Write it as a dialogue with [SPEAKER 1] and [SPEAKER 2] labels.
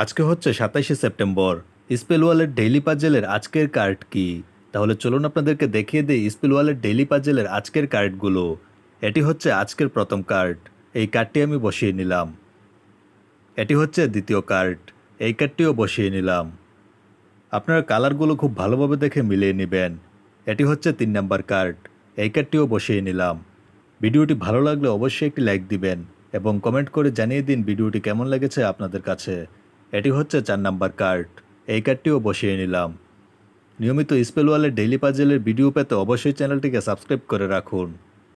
[SPEAKER 1] আজকে হচ্ছে সাতাইশে সেপ্টেম্বর স্পেল ওয়ালের ডেইলি পাজেলের আজকের কার্ড কি তাহলে চলুন আপনাদেরকে দেখিয়ে দিই স্পেল ওয়ালের ডেইলি পাজেলের আজকের কার্ডগুলো এটি হচ্ছে আজকের প্রথম কার্ড এই কার্ডটি আমি বসিয়ে নিলাম এটি হচ্ছে দ্বিতীয় কার্ড এই কার্ডটিও বসিয়ে নিলাম আপনারা কালারগুলো খুব ভালোভাবে দেখে মিলিয়ে নেবেন এটি হচ্ছে তিন নাম্বার কার্ড এই কার্ডটিও বসিয়ে নিলাম ভিডিওটি ভালো লাগলে অবশ্যই একটি লাইক দিবেন এবং কমেন্ট করে জানিয়ে দিন ভিডিওটি কেমন লেগেছে আপনাদের কাছে এটি হচ্ছে চার নাম্বার কার্ড এই কার্ডটিও বসিয়ে নিলাম নিয়মিত স্পেল ওয়ালের ডেইলি পাজেলের ভিডিও পেতে অবশ্যই চ্যানেলটিকে সাবস্ক্রাইব করে রাখুন